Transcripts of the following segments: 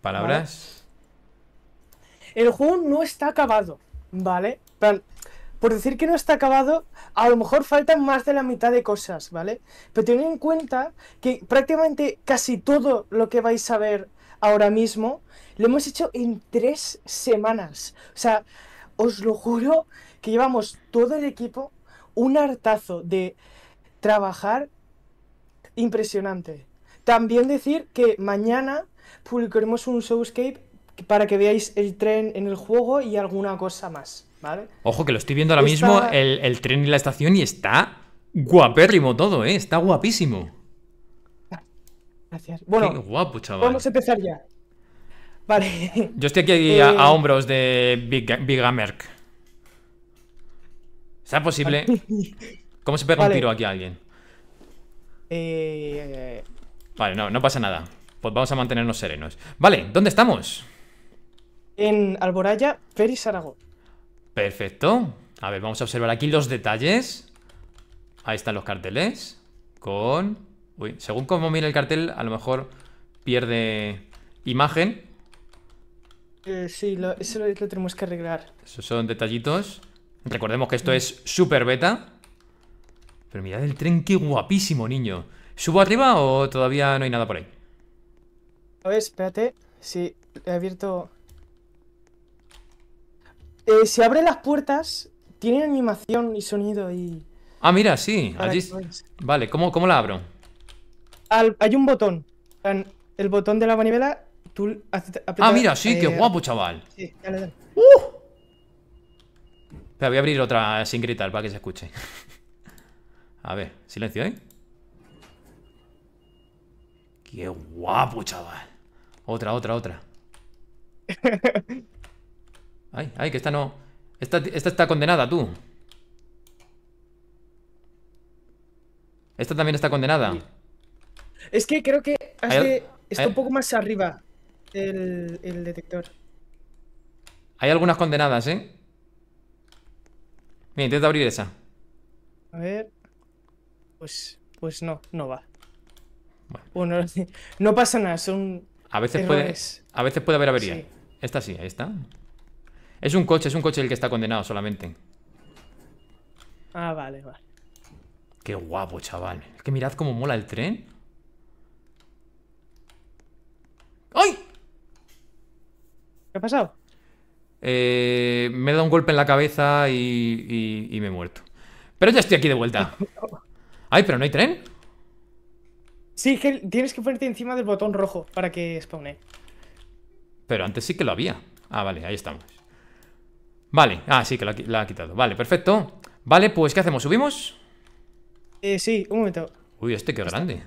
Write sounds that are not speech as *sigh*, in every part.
Palabras. El juego no está acabado, ¿vale? por decir que no está acabado, a lo mejor faltan más de la mitad de cosas, ¿vale? Pero tened en cuenta que prácticamente casi todo lo que vais a ver ahora mismo lo hemos hecho en tres semanas. O sea, os lo juro que llevamos todo el equipo un hartazo de trabajar impresionante. También decir que mañana publicaremos un showscape para que veáis el tren en el juego y alguna cosa más, ¿vale? Ojo, que lo estoy viendo ahora mismo, el, tren y la estación, y está guapérrimo todo, ¿eh? Está guapísimo. Gracias. Bueno, Qué guapo, chaval. vamos a empezar ya. Vale. Yo estoy aquí a, eh, hombros de Big, Amerk. posible? *laughs* ¿Cómo se pega un tiro aquí a alguien? Eh... Vale, no, no pasa nada pues vamos a mantenernos serenos. Vale, ¿dónde estamos? En Alboraya, Peris, Aragón. Perfecto. A ver, vamos a observar aquí los detalles. Ahí están los carteles. Con... Uy, según cómo mire el cartel, a lo mejor pierde imagen. Eh, sí, eso lo, tenemos que arreglar. Esos son detallitos. Recordemos que esto es súper beta. Pero mirad el tren, qué guapísimo, niño. ¿Subo arriba o todavía no hay nada por ahí? A ver, espérate. Sí, he abierto... Se eh, si abre las puertas, tiene animación y sonido y... Ah, mira, sí. Vale, ¿cómo, ¿cómo, la abro? hay un botón. El botón de la manivela, Ah, mira, sí, qué eh, guapo, chaval. Sí, dale, dale. ¡Uh! voy a abrir otra sin gritar para que se escuche. *laughs* a ver, silencio, ¿eh? Qué guapo, chaval. Otra, otra, otra. *laughs* Ay, ay, que esta no... Esta, está condenada, tú. Esta también está condenada. Es que creo que está un poco más arriba el, detector. Hay algunas condenadas, ¿eh? Mira, intenta abrir esa. A ver. Pues, pues no, no va. bueno *laughs* no pasa nada, son a veces, puede, a veces puede haber avería. Esta sí, ahí está. Es un coche, es un coche el que está condenado solamente. Ah, vale, vale. Qué guapo, chaval. Es que mirad cómo mola el tren. ¡Ay! ¿Qué ha pasado? Eh, me he dado un golpe en la cabeza y, y, y me he muerto. Pero ya estoy aquí de vuelta. *laughs* ¡Ay, pero no hay tren! Sí, tienes que ponerte encima del botón rojo para que spawne. Pero antes sí que lo había. Ah, vale, ahí estamos. Vale, ah, sí que la, ha quitado. Vale, perfecto. Vale, pues ¿qué hacemos? ¿Subimos? Eh, sí, un momento. Uy, este qué grande.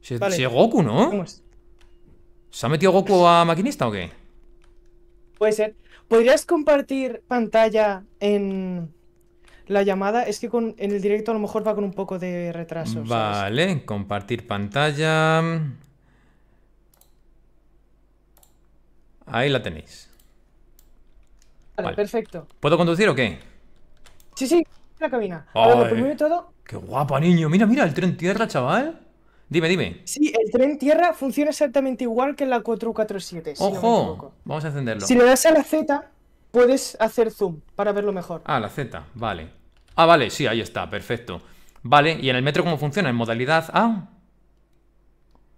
Si, es Goku, ¿no? ¿Se ha metido Goku a maquinista o qué? Puede ser. ¿Podrías compartir pantalla en, la llamada, es que con, en el directo a lo mejor va con un poco de retraso. Vale, compartir pantalla. Ahí la tenéis. Vale, perfecto. ¿Puedo conducir o qué? Sí, sí, la cabina. todo. Qué guapa, niño. Mira, mira, el tren tierra, chaval. Dime, dime. Sí, el tren tierra funciona exactamente igual que la 447. Ojo, vamos a encenderlo. Si le das a la Z, puedes hacer zoom para verlo mejor. Ah, la Z, vale. Ah, vale, sí, ahí está, perfecto. Vale, ¿y en el metro cómo funciona? ¿En modalidad A?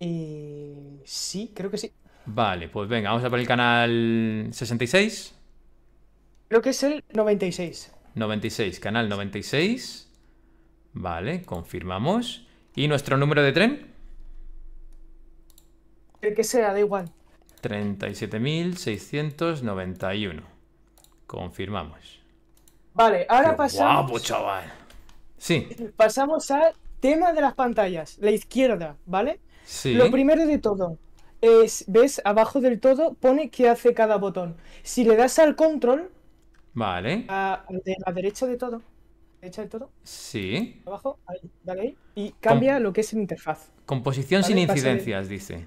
Eh, sí, creo que sí. Vale, pues venga, vamos a por el canal 66. Creo que es el 96. 96, canal 96. Vale, confirmamos. ¿Y nuestro número de tren? El que sea, da igual. 37.691. Confirmamos. Vale, ahora pasamos. Guapo, chaval. Sí. Pasamos al tema de las pantallas, la izquierda, ¿vale? Sí. Lo primero de todo es, ves, abajo del todo pone qué hace cada botón. Si le das al control. Vale. A, la derecha de todo. Derecha de todo. Sí. Abajo, ahí, dale ahí. Y cambia lo que es la interfaz. Composición sin incidencias, dice.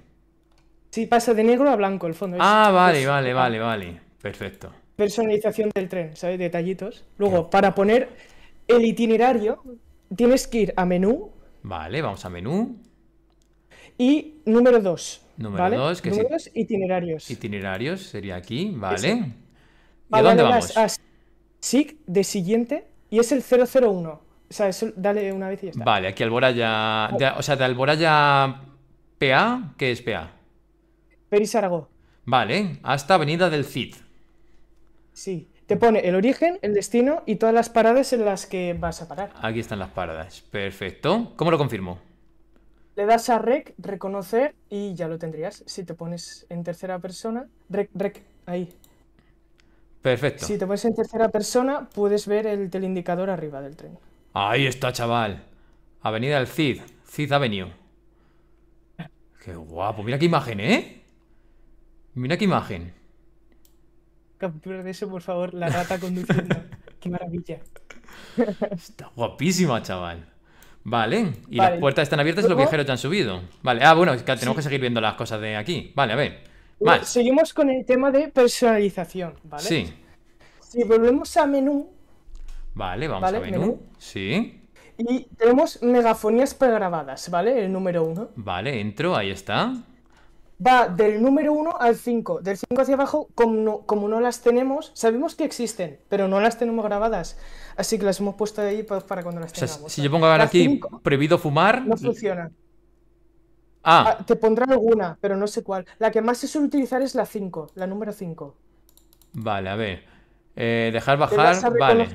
Sí, pasa de negro a blanco el fondo. Ah, ah, vale, vale, vale, vale. Perfecto personalización del tren, ¿sabes? Detallitos. Luego, para poner el itinerario, tienes que ir a menú. Vale, vamos a menú. Y número 2. Número 2, que Números, itinerarios. Itinerarios sería aquí, vale. dónde vamos? A SIG de siguiente y es el 001. O sea, dale una vez y ya está. Vale, aquí Alboraya. o sea, de Alboraya PA, ¿qué es PA? Peris Aragó. Vale, hasta Avenida del Cid. Sí, te pone el origen, el destino y todas las paradas en las que vas a parar. Aquí están las paradas, perfecto. ¿Cómo lo confirmo? Le das a rec, reconocer y ya lo tendrías. Si te pones en tercera persona, rec, rec, ahí. Perfecto. Si te pones en tercera persona, puedes ver el teleindicador arriba del tren. Ahí está, chaval. Avenida del Cid, Cid Avenue. Qué guapo, mira qué imagen, ¿eh? Mira qué imagen captura de eso, por favor. La rata conduciendo. Qué maravilla. Está guapísima, chaval. Vale, y las puertas están abiertas y los viajeros ya han subido. Vale, ah, bueno, tenemos que seguir viendo las cosas de aquí. Vale, a ver. Seguimos con el tema de personalización, ¿vale? Sí. Si volvemos a menú. Vale, vamos a menú. menú. Sí. Y tenemos megafonías pregrabadas, ¿vale? El número uno. Vale, entro, ahí está va del número 1 al 5. Del 5 hacia abajo, como no, las tenemos, sabemos que existen, pero no las tenemos grabadas. Así que las hemos puesto ahí para, cuando las tengamos. Si yo pongo ahora aquí prohibido fumar. No funciona. Ah. ah. Te pondrá alguna, pero no sé cuál. La que más se suele utilizar es la 5, la número 5. Vale, a ver. Eh, dejar bajar. Vale.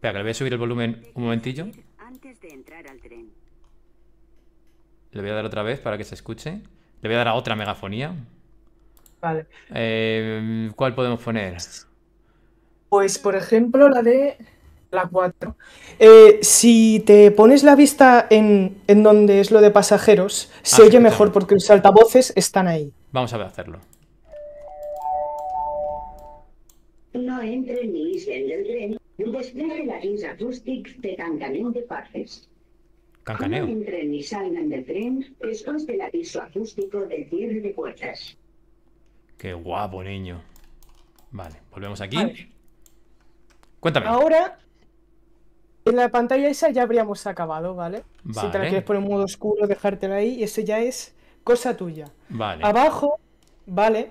Espera, que le voy a subir el volumen un momentillo. Le voy a dar otra vez para que se escuche. Le voy a dar a otra megafonía. Vale. Eh, ¿Cuál podemos poner? Pues, por ejemplo, la de la 4. Eh, si te pones la vista en, donde es lo de pasajeros, se ah, oye mejor porque los altavoces están ahí. Vamos a ver hacerlo. No entre ni en el tren la l'avís acústic de tancament de partes. Cancaneo. entren y salgan del tren, después del aviso acústico del cierre de puertas. Qué guapo, niño. Vale, volvemos aquí. Cuéntame. Ahora, en la pantalla esa ya habríamos acabado, ¿vale? Si te la quieres poner en modo oscuro, dejártela ahí, y eso ya es cosa tuya. Vale. Abajo, ¿vale?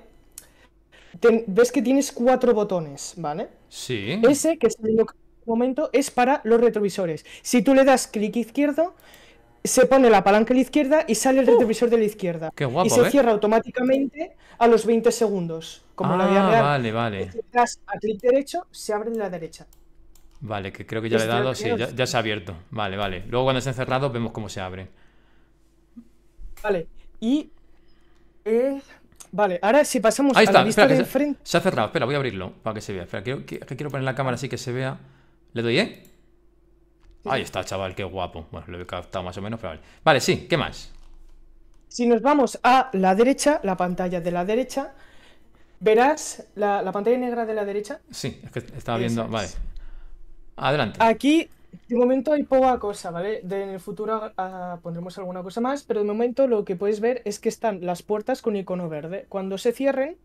ves que tienes cuatro botones, ¿vale? Sí. Ese que está en el este momento es para los retrovisores. Si tú le das clic izquierdo, se pone la palanca a la izquierda y sale el ¡Oh! retrovisor de la izquierda. Qué guapo, y se ¿eh? cierra automáticamente a los 20 segundos. Como lo la ah, Vale, vale. Si le das clic derecho, se abre en la derecha. Vale, que creo que ya le he este dado. Sí, ya, se ha abierto. Vale, vale. Luego cuando estén encerrado vemos cómo se abre Vale. Y. Vale, ahora si pasamos a la vista de se, se, ha cerrado, espera, voy a abrirlo para que se vea. Espera, quiero, que, quiero poner la cámara así que se vea. ¿Le doy, eh? Ahí está, chaval, qué guapo. Bueno, lo he captado más o menos, pero vale. Vale, sí, ¿qué más? Si nos vamos a la derecha, la pantalla de la derecha, verás la, la pantalla negra de la derecha. Sí, es que estaba viendo. Vale. Adelante. Aquí de momento hay poca cosa, ¿vale? en el futuro ah, pondremos alguna cosa más, pero de momento lo que puedes ver es que están las puertas con icono verde. Cuando se cierren,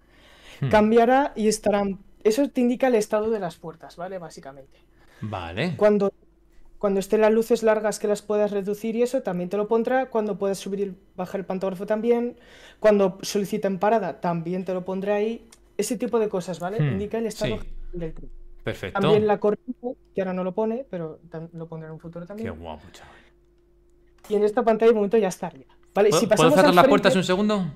hmm. cambiará y estarán... Eso te indica el estado de las puertas, ¿vale? Básicamente. Vale. Cuando, cuando estén las luces largas que las puedas reducir y eso, también te lo pondrá. Cuando puedas subir y bajar el pantógrafo también. Cuando soliciten parada, también te lo pondré ahí. Ese tipo de cosas, ¿vale? Hmm. Indica el estado del Perfecto. También la corriente, que ahora no lo pone, pero lo pondrá en un futuro también. Qué guapo, chaval. Y en esta pantalla de momento ya está ¿Puedo, cerrar las puertas un segundo?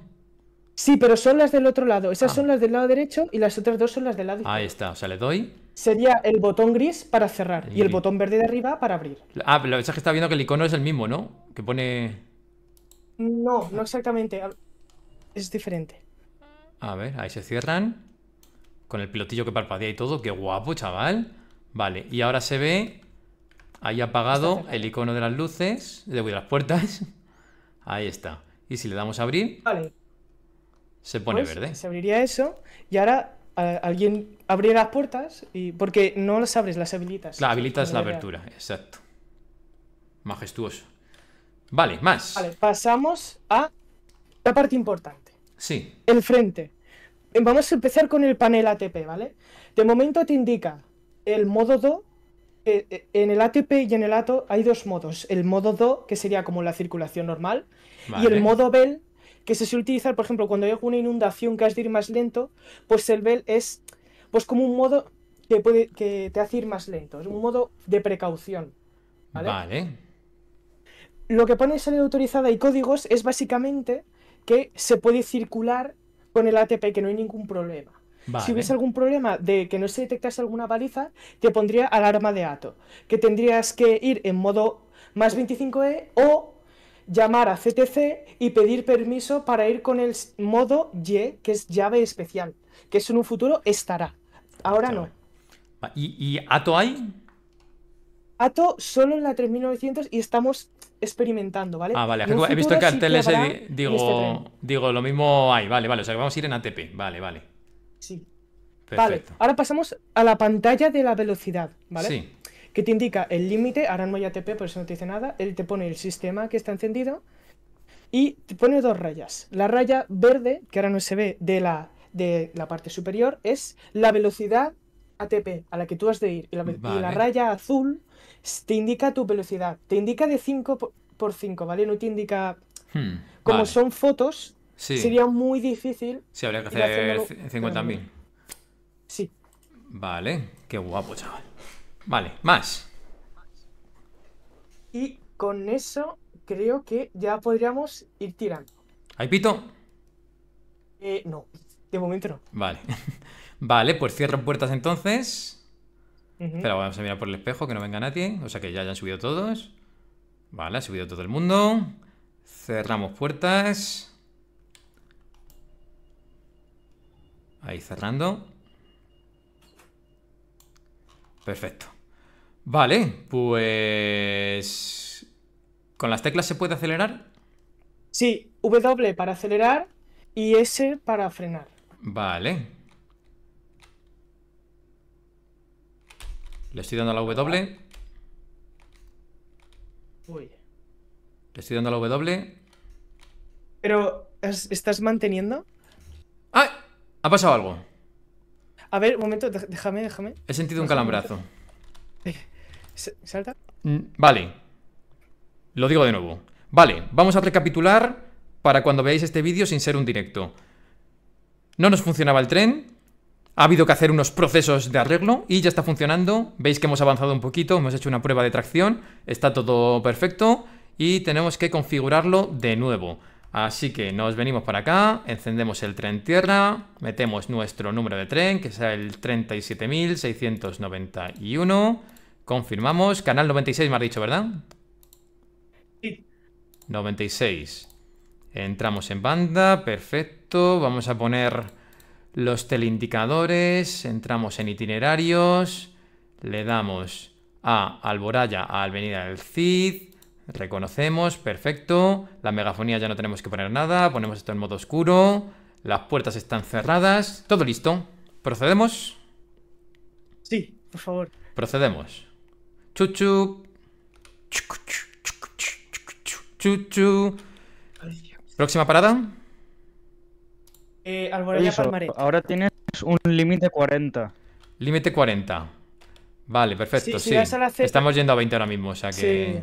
Sí, pero son las del otro lado. Esas ah. son las del lado derecho y las otras dos son las del lado izquierdo. Ahí está, o sea, le doy. Sería el botón gris para cerrar y el botón verde de arriba para abrir. Ah, pero es que está viendo que el icono es el mismo, ¿no? Que pone. No, no exactamente. Es diferente. A ver, ahí se cierran con el pilotillo que parpadea y todo. ¡Qué guapo, chaval! Vale, y ahora se ve ahí apagado el icono de las luces, a las puertas. *laughs* Ahí está. Y si le damos a abrir, vale. se pone pues verde. Se abriría eso y ahora alguien abrirá las puertas y porque no las abres, las habilitas. La habilitas la apertura, exacto. Majestuoso. Vale, más. Vale, pasamos a la parte importante. Sí. El frente. Eh, vamos a empezar con el panel ATP, ¿vale? De momento te indica el modo do. Eh, eh, en el ATP y en el ATO hay dos modos. El modo do, que sería como la circulación normal, y el modo BEL, que se suele utilizar, por ejemplo, cuando hay alguna inundación que has de ir más lento, pues el BEL es pues como un modo que, puede, que te hace ir más lento. Es un modo de precaución. Vale. Lo que pone en salida autorizada y códigos es básicamente que se puede circular con el ATP, que no hay ningún problema. Si hubiese algún problema de que no se detectase alguna baliza, te pondría alarma de ato, que tendrías que ir en modo más 25E o llamar a CTC y pedir permiso para ir con el modo Y, que es llave especial, que eso en un futuro estará. Ahora no. ¿Y, ¿Y ato hay? Ato solo en la 3900 y estamos experimentando, ¿vale? Ah, vale. he visto que digo, este digo, lo mismo hay, vale, vale. O sea, que vamos a ir en ATP, vale, vale. Sí. Perfecto. Vale, ahora pasamos a la pantalla de la velocidad, ¿vale? Sí. Que te indica el límite, ahora no hay ATP, por eso no te dice nada. Él te pone el sistema que está encendido y te pone dos rayas. La raya verde, que ahora no se ve, de la, de la parte superior, es la velocidad ATP a la que tú has de ir. y la raya azul te indica tu velocidad. Te indica de 5 por 5, ¿vale? No te indica... Hmm, como son fotos, sería muy difícil... Sí, habría que hacer 50.000. Sí. Vale, qué guapo, chaval. Vale, más. Y con eso creo que ya podríamos ir tirando. ¿Hay pito? Eh, no, de momento no. Vale. *laughs* Vale, pues cierro puertas entonces. Pero vamos a mirar por el espejo, que no venga nadie. O sea que ya hayan subido todos. Vale, ha subido todo el mundo. Cerramos puertas. Ahí cerrando. Perfecto. Vale, pues... ¿Con las teclas se puede acelerar? Sí, W para acelerar y S para frenar. Vale, Le estoy dando la W. Le estoy dando la W. Pero, ¿estás manteniendo? ¡Ah! Ha pasado algo. A ver, un momento, déjame, déjame. He sentido un calambrazo. Eh, ¿Salta? Mm, vale. Lo digo de nuevo. Vale, vamos a recapitular para cuando veáis este vídeo sin ser un directo. No nos funcionaba el tren, ha habido que hacer unos procesos de arreglo y ya está funcionando. Veis que hemos avanzado un poquito, hemos hecho una prueba de tracción, está todo perfecto y tenemos que configurarlo de nuevo. Así que nos venimos para acá, encendemos el tren tierra, metemos nuestro número de tren, que sea el 37.691, confirmamos, canal 96 me has dicho, ¿verdad? Sí. 96. Entramos en banda, perfecto, vamos a poner los teleindicadores, entramos en itinerarios, le damos a Alboraya, a Avenida del Cid, reconocemos, perfecto, la megafonía ya no tenemos que poner nada, ponemos esto en modo oscuro, las puertas están cerradas, todo listo. ¿Procedemos? Sí, por favor. Procedemos. Próxima parada. Eh, ahora tienes un límite 40. Límite 40. Vale, perfecto, Estamos yendo a 20 ahora mismo, o sea que...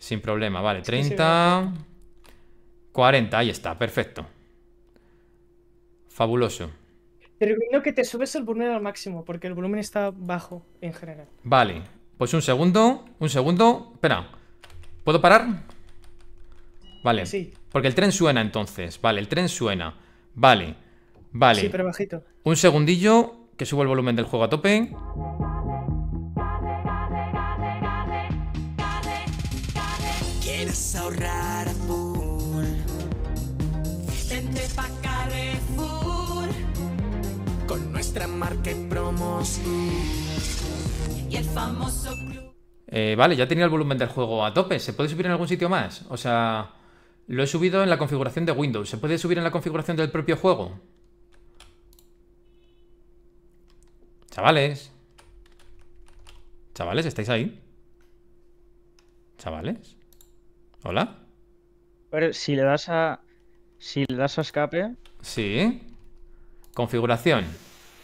Sin problema, vale. 30... 40, ahí está, perfecto. Fabuloso. Te que te subes el volumen al máximo, porque el volumen está bajo en general. Vale, pues un segundo, un segundo. Espera, ¿puedo parar? Vale, porque el tren suena entonces. Vale, el tren suena. Vale, vale. bajito. Un segundillo, que subo el volumen del juego a tope. con nuestra eh, vale, ya tenía el volumen del juego a tope. ¿Se puede subir en algún sitio más? O sea... Lo he subido en la configuración de Windows. ¿Se puede subir en la configuración del propio juego? Chavales. Chavales, ¿estáis ahí? Chavales. ¿Hola? Pero si le das a... Si le das a escape... Sí. Configuración.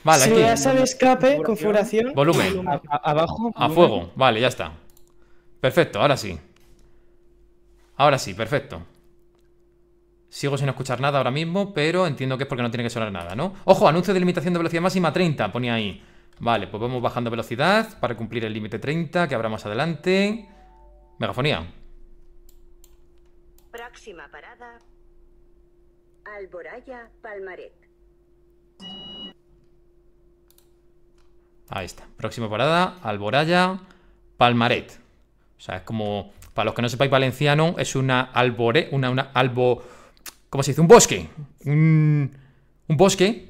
Vale, si le das a escape, configuración... Volumen. A, abajo. A fuego. Vale, ya está. Perfecto, ahora sí. Ahora sí, perfecto. Sigo sin escuchar nada ahora mismo, pero entiendo que es porque no tiene que sonar nada, ¿no? ¡Ojo! Anuncio de limitación de velocidad máxima 30, ponía ahí. Vale, pues vamos bajando velocidad para cumplir el límite 30 que habrá más adelante. Megafonía. Próxima parada. Alboraya, Palmaret. Ahí está. Próxima parada, Alboraya, Palmaret. O sea, es como, para los que no sepáis valenciano, es una albore, una, una ¿Cómo se dice? Un bosque. Un, bosque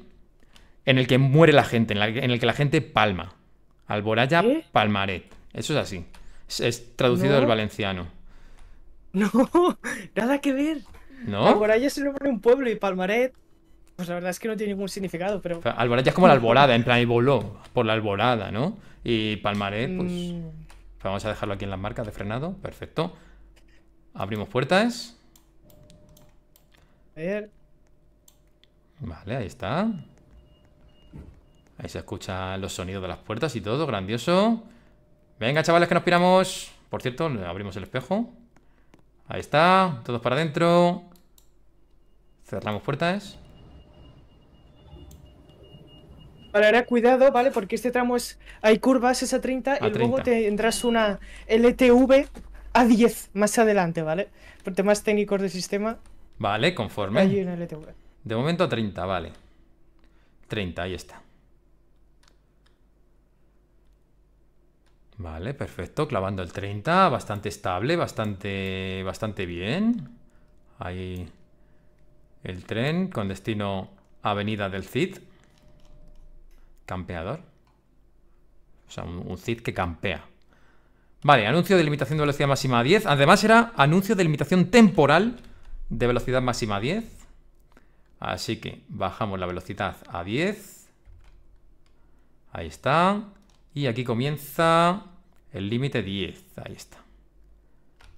en el que muere la gente, en, el que la gente palma. Alboraya palmaret. Eso es así. Es, traducido del valenciano. *laughs* No, nada que ver. ¿No? Alboraya es el nombre un pueblo y palmaret. Pues la verdad es que no tiene ningún significado, pero. alboraya es como la alborada, en plan, y voló por la alborada, ¿no? Y palmaret, pues. Mm. Vamos a dejarlo aquí en las marcas de frenado. Perfecto. Abrimos puertas. Vale, ahí está. Ahí se escuchan los sonidos de las puertas y todo, grandioso. Venga, chavales, que nos piramos. Por cierto, abrimos el espejo. Ahí está, todos para adentro. Cerramos puertas. Vale, ahora cuidado, ¿vale? Porque este tramo es. Hay curvas, es a 30, y luego tendrás una LTV a 10 más adelante, ¿vale? Por temas técnicos del sistema. Vale, conforme. De momento 30, vale. 30, ahí está. Vale, perfecto, clavando el 30, bastante estable, bastante, bastante bien. Ahí el tren con destino Avenida del Cid. Campeador. O sea, un, un Cid que campea. Vale, anuncio de limitación de velocidad máxima a 10. Además era anuncio de limitación temporal de velocidad máxima 10. Así que bajamos la velocidad a 10. Ahí está. Y aquí comienza el límite 10. Ahí está.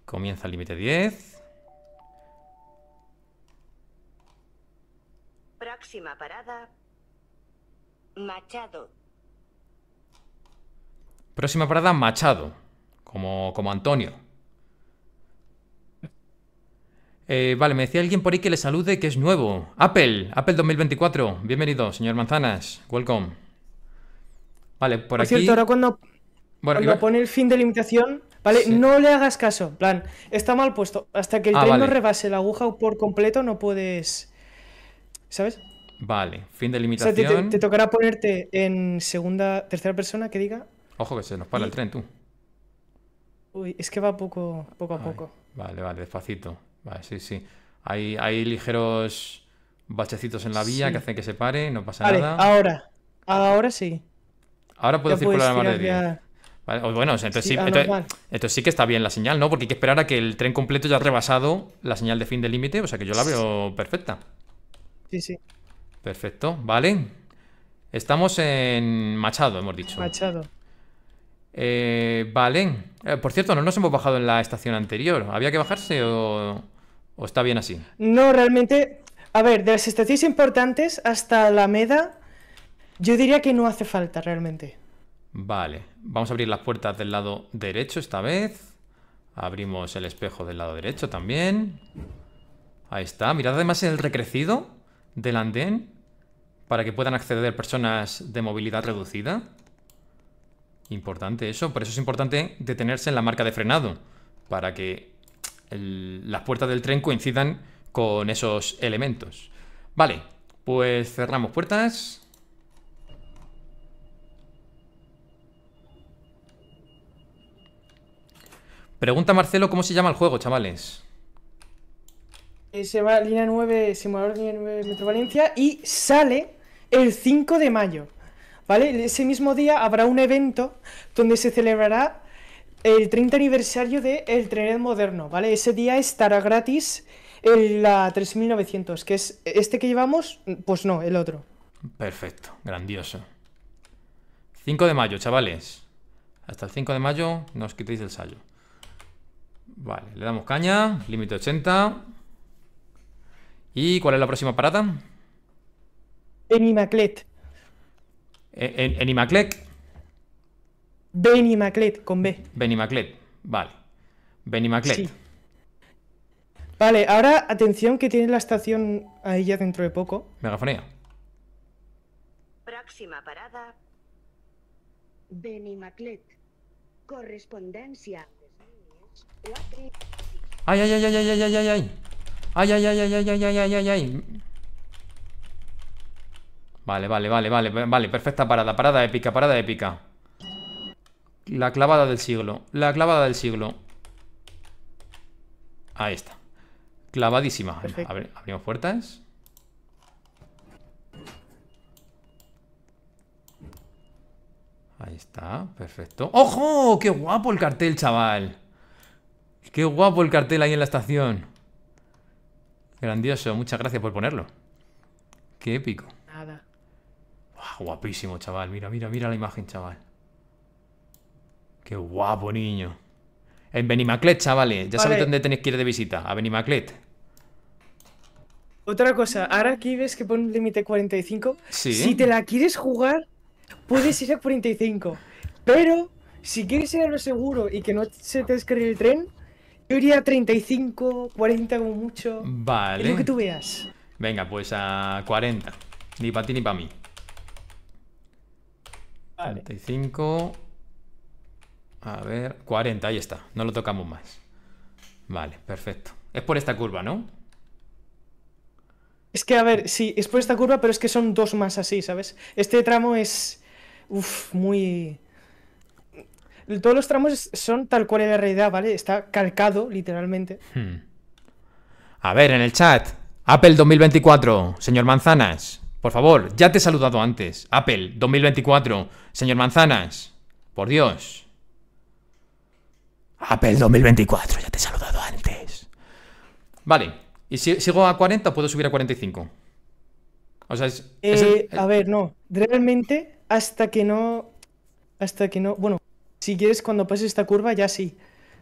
Comienza el límite 10. Próxima parada. Machado. Próxima parada, Machado. Como, como Antonio. Eh, vale, me decía alguien por ahí que le salude que es nuevo. Apple, Apple 2024. Bienvenido, señor Manzanas. Welcome. Vale, por, por cierto, ahora cuando, bueno, cuando iba... pone el fin de limitación, ¿vale? No le hagas caso. plan, está mal puesto. Hasta que el ah, tren no rebase la aguja por completo, no puedes. ¿Sabes? Vale, fin de limitación. O te, tocará ponerte en segunda, tercera persona que diga. Ojo que se nos para el tren, tú. Uy, es que va poco, poco a poco. Vale, vale, despacito. Vale, sí, sí. Hay, ligeros bachecitos en la vía que hacen que se pare, no pasa nada. Ahora, ahora sí. Ahora puedo circular más de 10. Vale, bueno, entonces sí, que está bien la señal, ¿no? Porque hay que esperar a que el tren completo ya ha rebasado la señal de fin de límite, o sea que yo la veo perfecta. Sí, sí. Perfecto, vale. Estamos en Machado, hemos dicho. Machado. Eh, vale. Eh, por cierto, no nos hemos bajado en la estación anterior. ¿Había que bajarse o...? ¿O está bien así? No, realmente, a ver, de las estaciones importantes hasta la MEDA, yo diría que no hace falta realmente. Vale, vamos a abrir las puertas del lado derecho esta vez. Abrimos el espejo del lado derecho también. Ahí está, mirad además el recrecido del andén para que puedan acceder personas de movilidad reducida. Importante eso, por eso es importante detenerse en la marca de frenado, para que las puertas del tren coincidan con esos elementos. Vale, pues cerramos puertas. Pregunta Marcelo, ¿cómo se llama el juego, chavales? Eh, se la Línea 9, Simulador Línea 9 Metro Valencia y sale el 5 de mayo. ¿Vale? Ese mismo día habrá un evento donde se celebrará el 30 aniversario de El Trenet Moderno, ¿vale? Ese día estará gratis en la 3900, que es este que llevamos, pues no, el otro. Perfecto, grandioso. 5 de mayo, chavales. Hasta el 5 de mayo nos quitéis el sallo. Vale, le damos caña, límite 80. ¿Y cuál es la próxima parada? En Imaclet. En, en Imaclet. Benny Maclet, con B. Benny Maclet, vale. Benny Maclet. Vale, ahora atención que tiene la estación ahí ya dentro de poco. Megafonía. Próxima parada. Benny Maclet. Correspondencia. Ay, ay, ay, ay, ay, ay, ay, ay, ay. Ay, ay, ay, ay, ay, ay, ay, ay, ay. Vale, vale, vale, vale, vale, perfecta parada, parada épica, parada épica. La clavada del siglo. La clavada del siglo. Ahí está. Clavadísima. abrimos puertas. Ahí está, perfecto. ¡Ojo! ¡Qué guapo el cartel, chaval! ¡Qué guapo el cartel ahí en la estación! Grandioso, muchas gracias por ponerlo. ¡Qué épico! Nada. guapísimo, chaval. Mira, mira, mira la imagen, chaval. Qué guapo, niño. En Benimaclet, chavales. Ya sabes dónde tenéis que ir de visita. A Benimaclet. Otra cosa, ahora aquí ves que pone un límite 45. Si te la quieres jugar, puedes ir a 45. Pero si quieres ir a lo seguro y que no se te descargue el tren, yo iría a 35, 40 como mucho. Vale. Es lo que tú veas. Venga, pues a 40. Ni para ti ni para mí. Vale. 35. A ver, 40, ahí está. No lo tocamos más. Vale, perfecto. Es por esta curva, ¿no? Es que, a ver, sí, es por esta curva, pero es que son dos más así, ¿sabes? Este tramo es... Uf, muy... Todos los tramos son tal cual en la realidad, ¿vale? Está calcado, literalmente. Hmm. A ver, en el chat. Apple 2024, señor Manzanas. Por favor, ya te he saludado antes. Apple 2024, señor Manzanas. Por Dios. Apple 2024, ya te he saludado antes. Vale, y si sigo a 40, puedo subir a 45. O sea, es, eh, A ver, no. Realmente, hasta que no. Hasta que no. Bueno, si quieres, cuando pases esta curva, ya sí.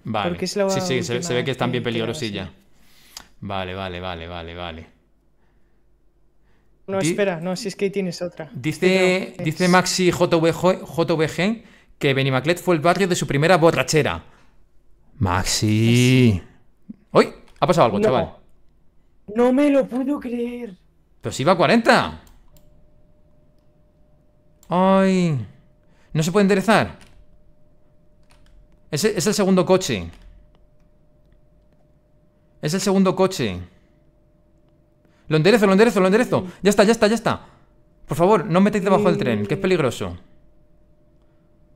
Vale. Porque sí, sí, se, ve que están bien peligrosilla. Vale, vale, vale, vale, vale. No, espera, no, si es que ahí tienes otra. Dice, dice Maxi JVG que Benimaclet fue el barrio de su primera borrachera. Maxi. ¡Uy! Ha pasado algo, chaval. No me lo puedo creer. Pero si va a 40. Ay. No se puede enderezar. Es, es el segundo coche. Es el segundo coche. Lo enderezo, lo enderezo, lo enderezo. Ya está, ya está, ya está. Por favor, no metáis debajo del tren, que es peligroso.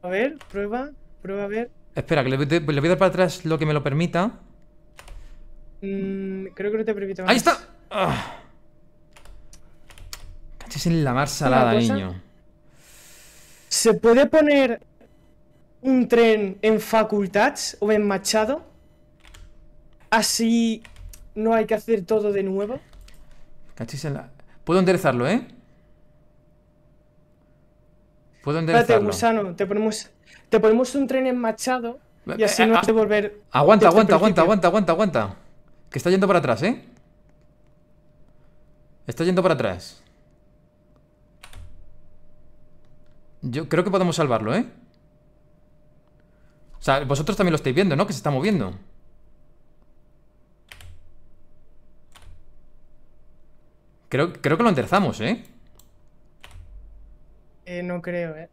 A ver, prueba, prueba a ver. Espera, que le, voy a dar para atrás lo que me lo permita. Mm, creo que no te permite ¡Ahí está! Ah. Caches en la mar salada, niño. ¿Se puede poner un tren en facultats o en Machado? Así no hay que hacer todo de nuevo. Cachis en la... Puedo enderezarlo, ¿eh? Puedo enderezarlo. Espérate, gusano, te ponemos te ponemos un tren enmachado Machado y eh, así eh, no te volver. Aguanta, aguanta, aguanta, aguanta, aguanta, aguanta. Que está yendo para atrás, ¿eh? Está yendo para atrás. Yo creo que podemos salvarlo, ¿eh? O sea, vosotros también lo estáis viendo, ¿no? Que se está moviendo. Creo, creo que lo enderzamos, ¿eh? Eh, no creo, ¿eh?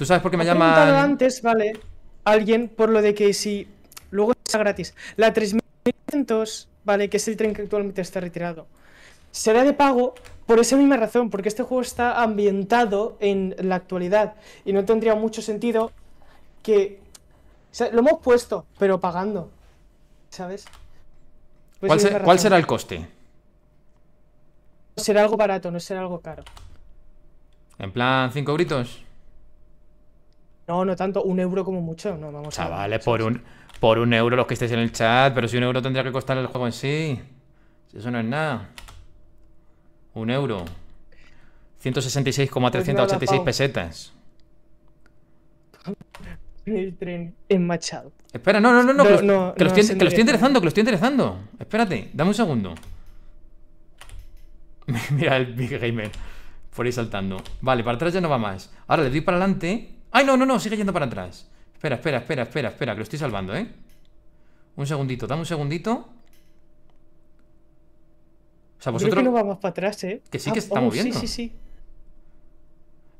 ¿Tú sabes por qué me, me preguntado antes, vale, alguien por lo de que si... Luego está gratis. La 3500, vale, que es el tren que actualmente está retirado. Será de pago por esa misma razón, porque este juego está ambientado en la actualidad y no tendría mucho sentido que... O sea, lo hemos puesto, pero pagando, ¿sabes? Pues ¿Cuál, será el coste? Será algo barato, no será algo caro. ¿En plan 5 gritos? No, no tanto, un euro como mucho, no vamos Chavales, por un, por un euro los que estéis en el chat, pero si un euro tendría que costar el juego en sí. Eso no es nada. Un euro. 166,386 pues pesetas. El tren en Machado. Espera, no, no, no, no, que, no, estoy, interesando, que lo estoy interesando. Espérate, dame un segundo. *laughs* Mira el Big Gamer por ahí saltando. Vale, para atrás ya no va más. Ahora le doy para adelante ¡Ay, no, no, no! Sigue yendo para atrás. Espera, espera, espera, espera, espera, que lo estoy salvando, ¿eh? Un segundito, dame un segundito. O sea, vosotros. Creo que no vamos para atrás, ¿eh? Que sí que ah, está oh, moviendo. Sí, sí, sí.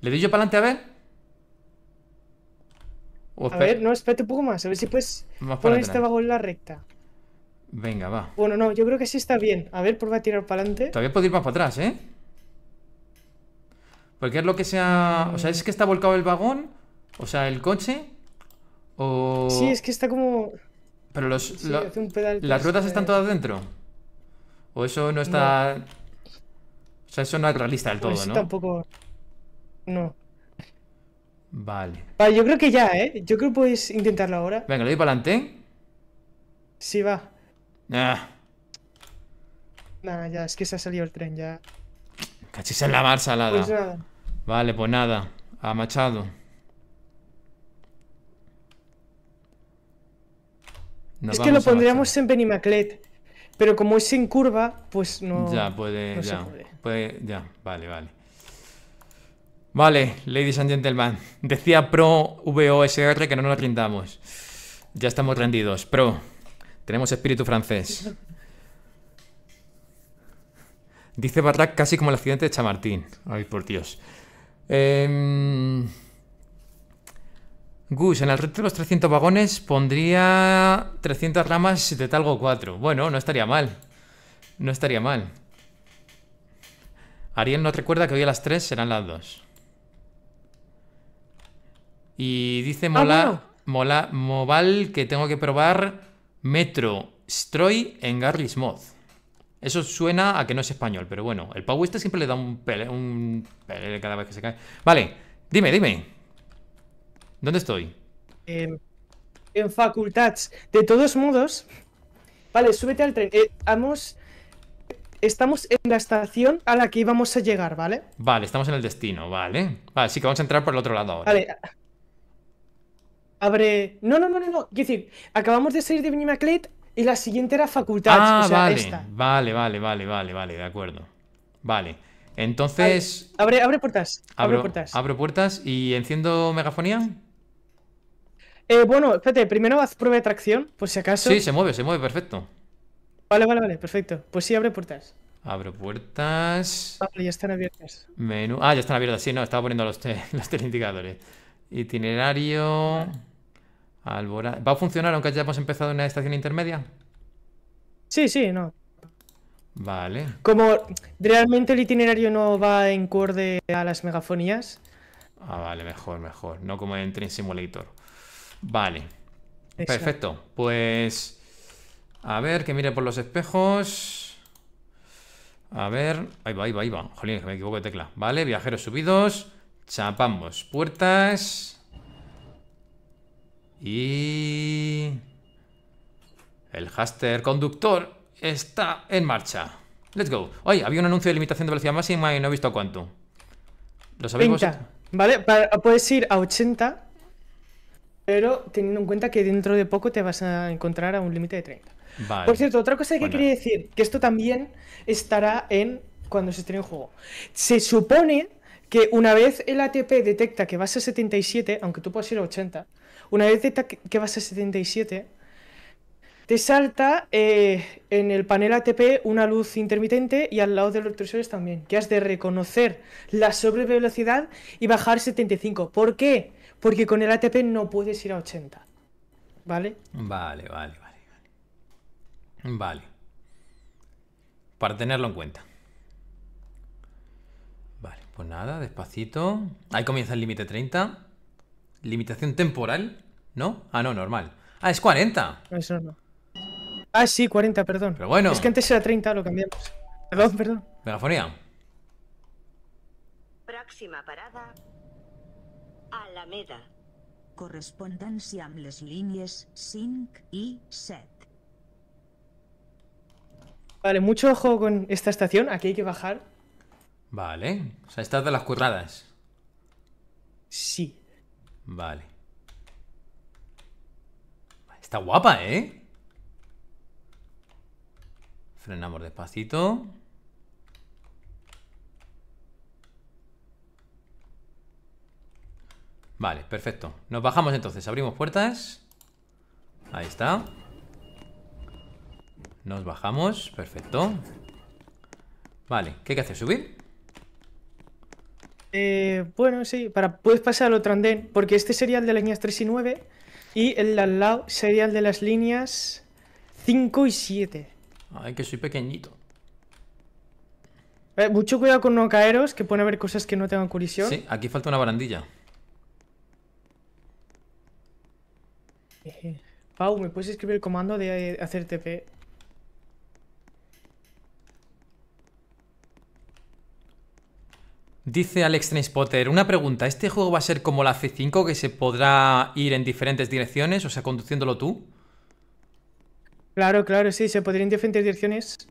¿Le doy yo para adelante a ver? a ver, no, espérate un poco más. A ver si puedes poner este vagón en la recta. Venga, va. Bueno, no, yo creo que sí está bien. A ver, prueba a tirar para adelante. Todavía puedo ir más para atrás, ¿eh? Porque es lo que sea. O sea, es que está volcado el vagón. O sea, el coche o... Sí, es que está como... Pero los, las ruedas están todas dentro. O eso no está... O sea, eso no es realista del todo, ¿no? tampoco... No. Vale. Vale, yo creo que ya, ¿eh? Yo creo que podéis intentarlo ahora. Venga, ¿lo doy para adelante. Sí, va. Ah. Nada, ya, es que se ha salido el tren, ya. Cachis en la mar salada. Pues vale, pues nada. ha Machado. es que lo pondríamos en Benimaclet, pero como es sin curva, pues no. Ya, puede, ya, vale, vale. Vale, ladies and gentlemen, decía Pro VOSR que no nos rindamos. Ya estamos rendidos, Pro. Tenemos espíritu francés. Dice Barrack casi como el accidente de Chamartín. Ay, por Dios. Eh... Gus, en el resto de los 300 vagones pondría 300 ramas de talgo 4. Bueno, no estaría mal. No estaría mal. Ariel no recuerda que hoy a las 3 serán las 2. Y dice ah, Mola, Mola Moval que tengo que probar Metro Stroy en Garry's Mod. Eso suena a que no es español, pero bueno, el Pauista este siempre le da un pele, un pele cada vez que se cae. Vale, dime, dime. ¿Dónde estoy? en facultades. De todos modos... Vale, súbete al tren. Eh, estamos en la estación a la que íbamos a llegar, ¿vale? Vale, estamos en el destino, vale. Vale, sí que vamos a entrar por el otro lado ahora. Vale. Abre... No, no, no, no, Quiero decir, acabamos de salir de Vinnie y la siguiente era facultad. Ah, vale, vale, vale, vale, vale, vale, de acuerdo. Vale. Entonces... Abre, abre puertas. abre puertas. Abro puertas y enciendo megafonía. Eh, bueno, espérate, primero haz prueba de tracción, por si acaso. Sí, se mueve, se mueve, perfecto. Vale, vale, vale, perfecto. Pues sí, abre puertas. Abro puertas. Vale, ya están abiertas. Menú. Ah, ya están abiertas, sí, no, estaba poniendo los, *laughs* teleindicadores. Itinerario. Alborada... ¿Va a funcionar aunque hayamos empezado en una estación intermedia? Sí, sí, no. Vale. Como realmente el itinerario no va en corde a las megafonías. Ah, vale, mejor, mejor. No como en Train Simulator. Vale. Perfecto. Pues... A ver, que mire por los espejos. A ver. Ahí va, ahí va, ahí va. Jolín, me equivoco de tecla. Vale, viajeros subidos. Chapamos puertas. Y... El haster conductor está en marcha. Let's go. Oye, había un anuncio de limitación de velocidad máxima y no he visto cuánto. ¿Lo sabemos ¿Vale? puedes ir a 80 pero teniendo en cuenta que dentro de poco te vas a encontrar a un límite de 30. Por cierto, otra cosa que quería decir, que esto también estará en cuando se estrene en juego. Se supone que una vez el ATP detecta que vas a 77, aunque tú puedas ir a 80, una vez detecta que vas a 77, te salta eh, en el panel ATP una luz intermitente y al lado de los tresores también, que has de reconocer la sobrevelocidad y bajar 75. ¿Por qué? Porque con el ATP no puedes ir a 80. ¿Vale? Vale, vale, vale. Vale. vale. Para tenerlo en cuenta. Vale, pues nada, despacito. Ahí comienza el límite 30. Limitación temporal, ¿no? Ah, no, normal. Ah, es 40. Eso no. Ah, sí, 40, perdón. Pero bueno. Es que antes era 30, lo cambiamos. Perdón, perdón. Megafonía. Próxima parada. Alameda. Correspondencia líneas 5 y set. Vale, mucho ojo con esta estación. Aquí hay que bajar. Vale. O sea, es de las curradas. Sí. Vale. Está guapa, ¿eh? Frenamos despacito. Vale, perfecto. Nos bajamos entonces, abrimos puertas. Ahí está. Nos bajamos, perfecto. Vale, ¿qué hay que hacer? ¿Subir? Eh, bueno, sí, para puedes pasar al otro andén, porque este sería el de las líneas 3 y 9 y el de al lado sería el de las líneas 5 y 7. Ay, que soy pequeñito. Eh, mucho cuidado con no caeros, que pueden haber cosas que no tengan colisión. Sí, aquí falta una barandilla. Eh, Pau, ¿me puedes escribir el comando de eh, hacer TP? Dice Alex Trainspotter, una pregunta, ¿este juego va a ser como la C5 que se podrá ir en diferentes direcciones, o sea, conduciéndolo tú? Claro, claro, sí, se podrían diferentes direcciones.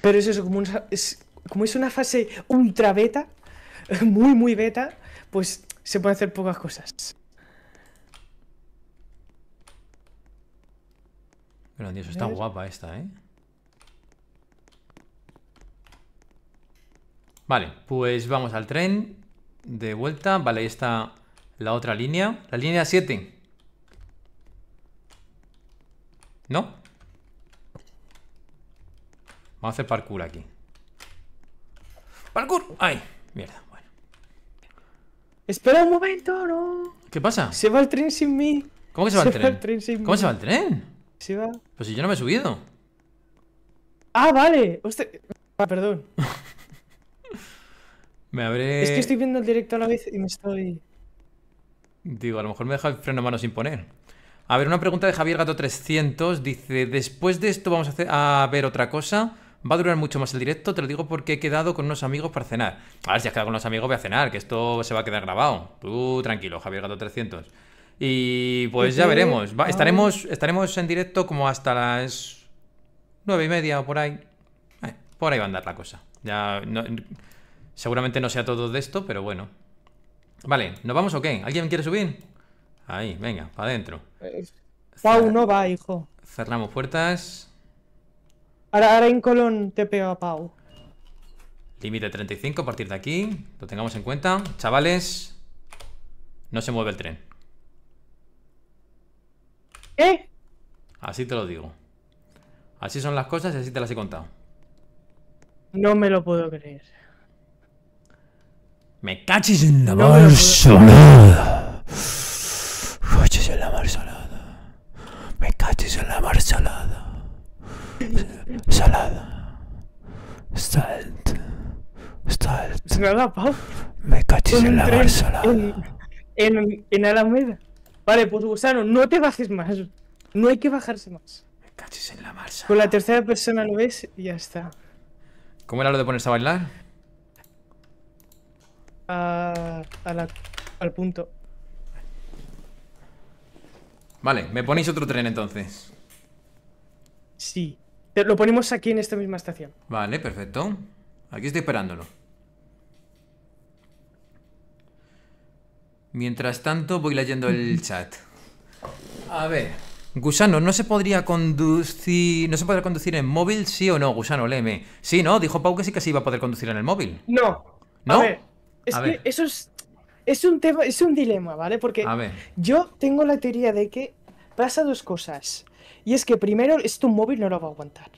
Pero es eso, como, es, como es una fase ultra beta, *laughs* muy, muy beta, pues se pueden hacer pocas cosas. Grandioso, está guapa esta, ¿eh? Vale, pues vamos al tren de vuelta. Vale, ahí está la otra línea. La línea 7. ¿No? Vamos a hacer parkour aquí. ¡Parkour! ¡Ay! Mierda, bueno. Espera un momento, no. ¿Qué pasa? Se va el tren sin mí. ¿Cómo que se va el tren? Va el tren sin ¿Cómo se va el tren? Se va. Pues si yo no me he subido. Ah, vale. Hostia. Ah, perdón. *laughs* me habré. Es que estoy viendo el directo a la vez y me estoy. Digo, a lo mejor me deja el freno a mano sin poner. A ver, una pregunta de Javier Gato 300. Dice: Después de esto, vamos a, a ver otra cosa. Va a durar mucho más el directo, te lo digo porque he quedado con unos amigos para cenar. A ver, si has quedado con los amigos, voy a cenar, que esto se va a quedar grabado. Tú tranquilo, Javier Gato 300. Y pues ya veremos. Ah. estaremos, estaremos en directo como hasta las nueve y media o por ahí. Eh, por ahí va a andar la cosa. Ya seguramente no sea todo de esto, pero bueno. Vale, ¿nos vamos o qué? ¿Alguien quiere subir? Ahí, venga, para adentro. Eh, Pau no va, hijo. Cerramos puertas. Ahora, en Colón te pega a Pau. Límite 35 a partir de aquí. Lo tengamos en cuenta. Chavales, no se mueve el tren. ¿Eh? Así te lo digo. Así son las cosas y así te las he contado. No me lo puedo creer. Me cachis en la mar Me cachis en la mar salada. Me cachis en la mar salada. Salada. Salt. Me cachis en la En, en, Alameda. Vale, pues gusano, no te bajes más. No hay que bajarse más. Me en la marcha. Con la tercera persona lo ves y ya está. ¿Cómo era lo de ponerse a bailar? al punto. Vale, me ponéis otro tren entonces. Sí. Lo ponemos aquí en esta misma estación. Vale, perfecto. Aquí estoy esperándolo. Mientras tanto, voy leyendo el *laughs* chat. A ver. Gusano, ¿no se podría conducir. ¿No se puede conducir en móvil? ¿Sí o no? Gusano, léeme. Sí, ¿no? Dijo Pau que sí que se iba a poder conducir en el móvil. No. ¿No? A ver, es que eso es. Es un tema, es un dilema, ¿vale? Porque yo tengo la teoría de que pasa dos cosas. Y es que primero, esto móvil no lo va a aguantar.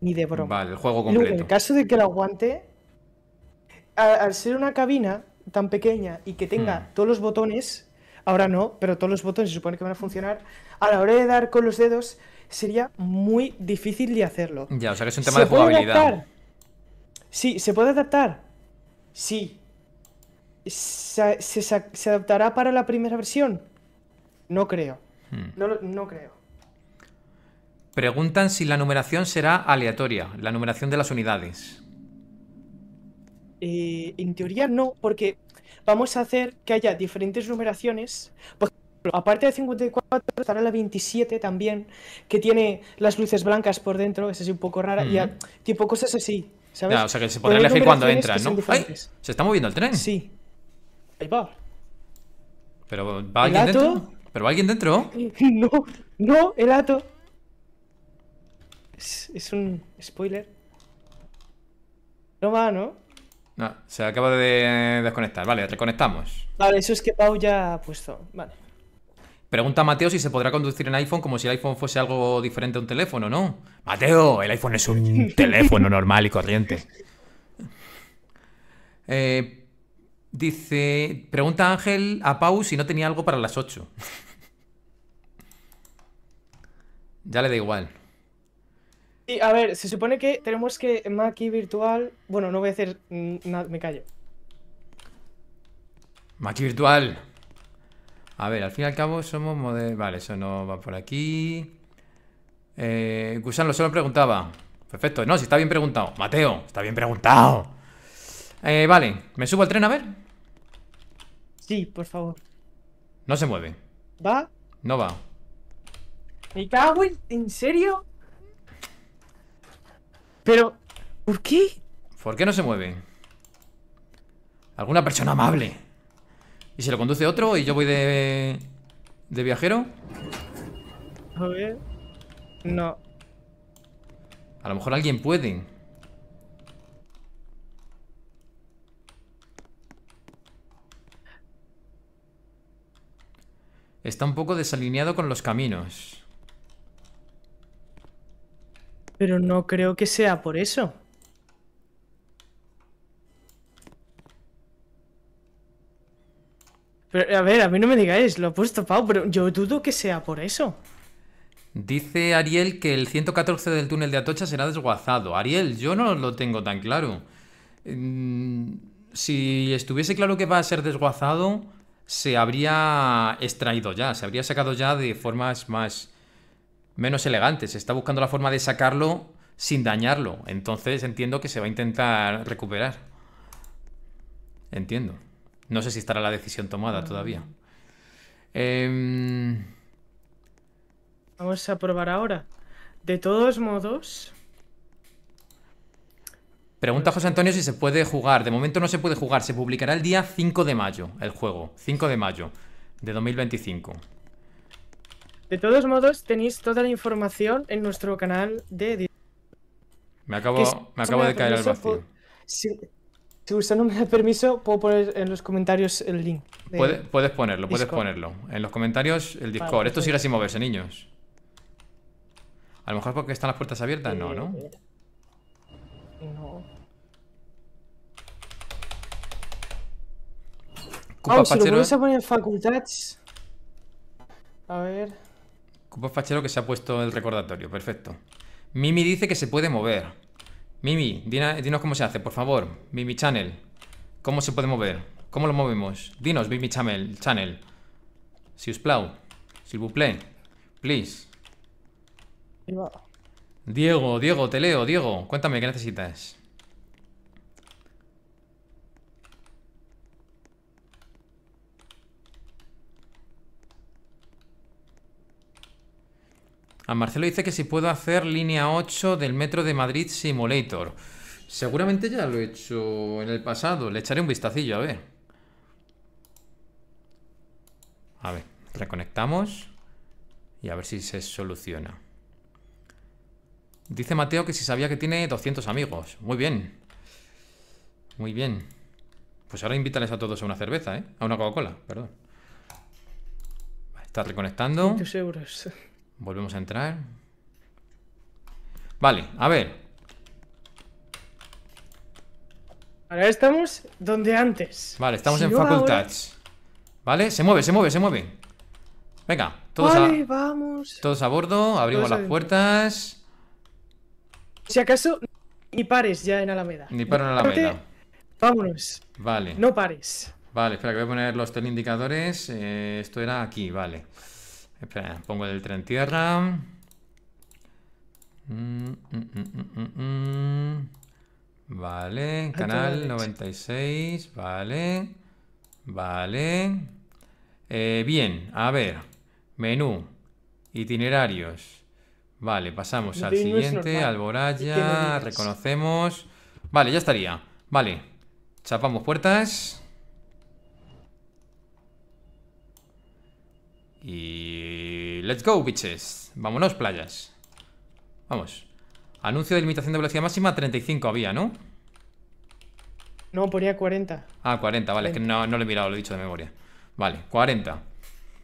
Ni de broma. Vale, el juego completo. en el caso de que lo aguante, al, ser una cabina tan pequeña y que tenga hmm. todos los botones, ahora no, pero todos los botones se supone que van a funcionar, a la hora de dar con los dedos sería muy difícil de hacerlo. Ya, o sea que es un tema de jugabilidad. Adaptar? Sí, ¿se puede adaptar? Sí. ¿Se, adaptará para la primera versión? No creo. Hmm. No, no creo. Preguntan si la numeración será aleatoria, la numeración de las unidades. Eh, en teoría no, porque vamos a hacer que haya diferentes numeraciones. Por ejemplo, aparte de 54 estará la 27 también, que tiene las luces blancas por dentro, es un poco rara, tipo cosas así, o sea que se podrá elegir cuando entran, ¿no? se está moviendo el tren. Sí. Ahí va. Pero va alguien dentro. ¿Pero va alguien dentro? *laughs* No, no, el ato. ¿Es, un spoiler? No va, ¿no? No, se acaba de desconectar. Vale, reconectamos. Vale, eso es que Pau ya ha puesto. Vale. Pregunta a Mateo si se podrá conducir en iPhone como si el iPhone fuese algo diferente a un teléfono, ¿no? Mateo, el iPhone es un *laughs* teléfono normal y corriente. *laughs* Eh, dice, pregunta a Ángel a Pau si no tenía algo para las 8. *laughs* ya le da igual. Y a ver, se supone que tenemos que Maki virtual. Bueno, no voy a hacer mm, nada, me callo. Maki virtual. A ver, al fin y al cabo somos modelos, Vale, eso no va por aquí. Eh, Gusano solo preguntaba. Perfecto, no, si está bien preguntado. Mateo, está bien preguntado. Eh, vale, ¿me subo al tren a ver? Sí, por favor. No se mueve. ¿Va? No va. ¿Me cago en, en serio? Pero, ¿por qué? ¿Por qué no se mueve? Alguna persona amable. Y se lo conduce otro y yo voy de... ¿De viajero? A ver... No. A lo mejor alguien puede. Está un poco desalineado con los caminos. Pero no creo que sea por eso. a ver, a mí no me digáis, lo he puesto Pau, pero yo dudo que sea por eso. Dice Ariel que el 114 del túnel de Atocha será desguazado. Ariel, yo no lo tengo tan claro. Mm, si estuviese claro que va a ser desguazado, se habría extraído ya, se habría sacado ya de formas más menos elegante. Se está buscando la forma de sacarlo sin dañarlo. Entonces entiendo que se va a intentar recuperar. Entiendo. No sé si estará la decisión tomada ah. todavía. Em, Vamos a probar ahora. De todos modos. Pregunta José Antonio si se puede jugar. De momento no se puede jugar. Se publicará el día 5 de mayo el juego. 5 de mayo de 2025. De todos modos, tenéis toda la información en nuestro canal de... Me acabo, me acabo de caer al vacío. si, usted no me da permiso, puedo poner en los comentarios el link. Puedes, ponerlo, puedes ponerlo. En los comentarios el Discord. Esto sigue sin moverse, niños. A lo mejor porque están las puertas abiertas, no, ¿no? Eh, no. Vamos, si lo ¿eh? poner en facultades... A ver... Cupo fachero que se ha puesto el recordatorio, perfecto. Mimi dice que se puede mover. Mimi, dinos cómo se hace, por favor. Mimi Channel. ¿Cómo se puede mover? ¿Cómo lo movemos? Dinos, Mimi Channel. channel. Si os plau. Si Please. Diego, Diego, te leo, Diego. Cuéntame, ¿qué necesitas? A Marcelo dice que si puedo hacer línea 8 del metro de Madrid Simulator. Seguramente ya lo he hecho en el pasado. Le echaré un vistacillo, a ver. A ver, reconectamos y a ver si se soluciona. Dice Mateo que si sabía que tiene 200 amigos. Muy bien. Muy bien. Pues ahora invítales a todos a una cerveza, ¿eh? A una Coca-Cola, perdón. Está reconectando. 200 euros. Volvemos a entrar. Vale, a ver. Ahora estamos donde antes. Vale, estamos en facultades. Vale, se mueve, se mueve, se mueve. Venga, todos a... Todos a bordo, abrimos las puertas. Si acaso, ni pares ya en Alameda. Ni paro en Alameda. Vámonos. Vale. No pares. Vale, espera, que voy a poner los teleindicadores. Eh, esto era aquí, vale pongo el tren tierra. Mm, mm, mm, vale, canal 96, vale, vale. Eh, bien, a ver, menú, itinerarios. Vale, pasamos al siguiente, Alboraya, reconocemos. Vale, ya estaría. Vale, chapamos puertas. Y... ¡Let's go, bitches! Vámonos, playas. Vamos. Anuncio de limitación de velocidad máxima 35 había, ¿no? No, ponía 40. Ah, 40, vale. que no, no lo he mirado, lo he dicho de memoria. Vale, 40.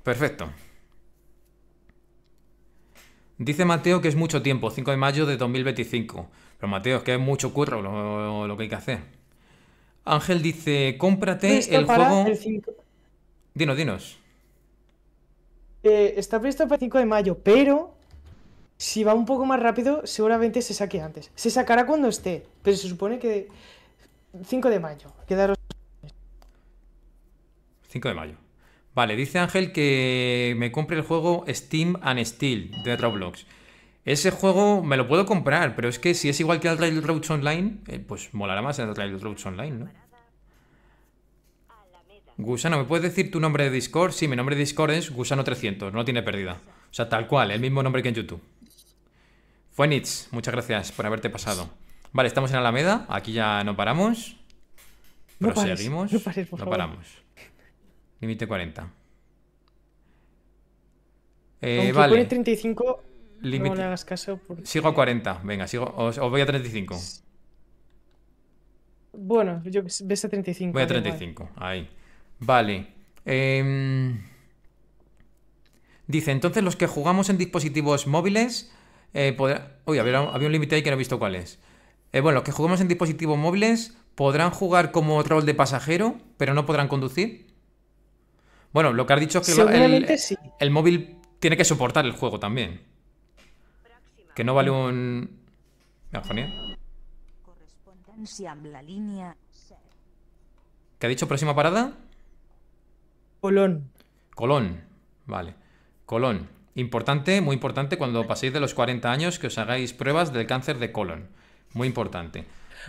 Perfecto. Dice Mateo que es mucho tiempo, 5 de mayo de 2025. Pero Mateo, es que es mucho curro lo, que hay que hacer. Ángel dice, cómprate el juego... dinos, dinos. Eh, está previsto para el 5 de mayo, pero si va un poco más rápido, seguramente se saque antes. Se sacará cuando esté, pero se supone que 5 de mayo. Quedaros. 5 de mayo. Vale, dice Ángel que me compre el juego Steam and Steel de Roblox. Ese juego me lo puedo comprar, pero es que si es igual que el Railroads Online, eh, pues molará más el Railroads Online, ¿no? Gusano, ¿me puedes decir tu nombre de Discord? Sí, mi nombre de Discord es Gusano300, no tiene pérdida. O sea, tal cual, el mismo nombre que en YouTube. Fuenitz, muchas gracias por haberte pasado. Vale, estamos en Alameda, aquí ya no paramos. No Proseguimos. no, paramos. Límite 40. Eh, vale. Pone 35, no hagas caso. Sigo a 40, venga, sigo, os, voy a 35. Bueno, yo ves a 35. Voy a 35, ahí. Vale. Em, dice, entonces los que jugamos en dispositivos móviles... Eh, podrá... Uy, había, un límite ahí que no he visto cuál es. Eh, bueno, los que jugamos en dispositivos móviles podrán jugar como rol de pasajero, pero no podrán conducir. Bueno, lo que has dicho es que el, móvil tiene que soportar el juego también. Que no vale un... ¿Qué ha dicho? ¿Próxima parada? Colón. Colón, vale. Colón. Importante, muy importante, cuando paséis de los 40 años que os hagáis pruebas del cáncer de colon. Muy importante.